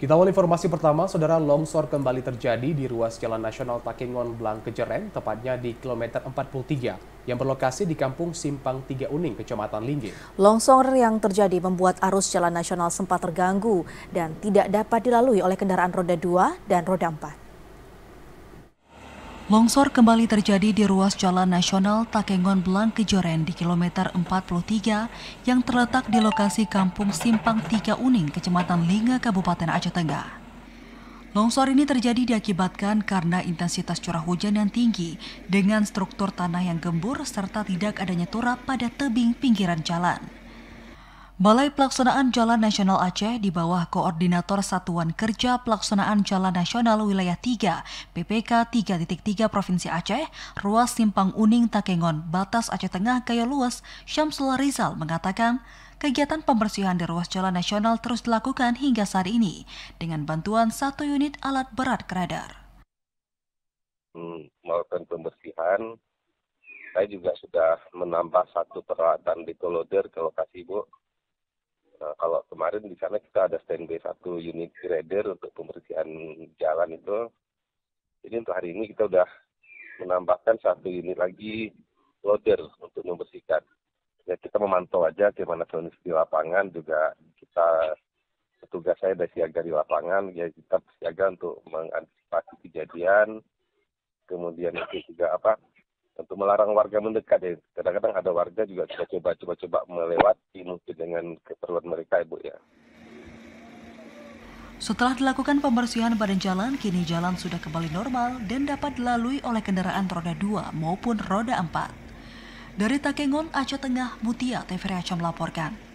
Kita awal informasi pertama, saudara longsor kembali terjadi di ruas Jalan Nasional Takengon Blang Kejeren, tepatnya di kilometer 43 yang berlokasi di kampung Simpang Tiga Uning, Kecamatan Linggi. Longsor yang terjadi membuat arus jalan nasional sempat terganggu dan tidak dapat dilalui oleh kendaraan roda 2 dan roda 4. Longsor kembali terjadi di ruas Jalan Nasional Takengon Belang Kejoren di kilometer 43 yang terletak di lokasi Kampung Simpang Tiga Uning, Kecamatan Linga, Kabupaten Aceh Tengah. Longsor ini terjadi diakibatkan karena intensitas curah hujan yang tinggi dengan struktur tanah yang gembur serta tidak adanya turap pada tebing pinggiran jalan. Balai Pelaksanaan Jalan Nasional Aceh di bawah Koordinator Satuan Kerja Pelaksanaan Jalan Nasional Wilayah 3 PPK 3.3 Provinsi Aceh, ruas Simpang Uning Takengon, batas Aceh Tengah Kaya Luas, Syamsul Rizal mengatakan, kegiatan pembersihan di ruas jalan nasional terus dilakukan hingga saat ini dengan bantuan satu unit alat berat kradar. Hmm, melakukan pembersihan, saya juga sudah menambah satu peralatan di ke lokasi Bu Nah, kalau kemarin di sana kita ada standby satu unit grader untuk pembersihan jalan itu. Jadi untuk hari ini kita sudah menambahkan satu unit lagi loader untuk membersihkan. Ya kita memantau aja gimana kondisi di lapangan juga kita petugas saya dari siaga di lapangan ya kita siaga untuk mengantisipasi kejadian kemudian itu juga apa untuk melarang warga mendekat ya. Kadang-kadang ada warga juga kita coba coba-coba melewati mungkin dengan keperluan mereka Ibu ya, ya. Setelah dilakukan pembersihan badan jalan, kini jalan sudah kembali normal dan dapat dilalui oleh kendaraan roda 2 maupun roda 4. Dari Takengon, Aceh Tengah, Mutia TVRI Aceh melaporkan.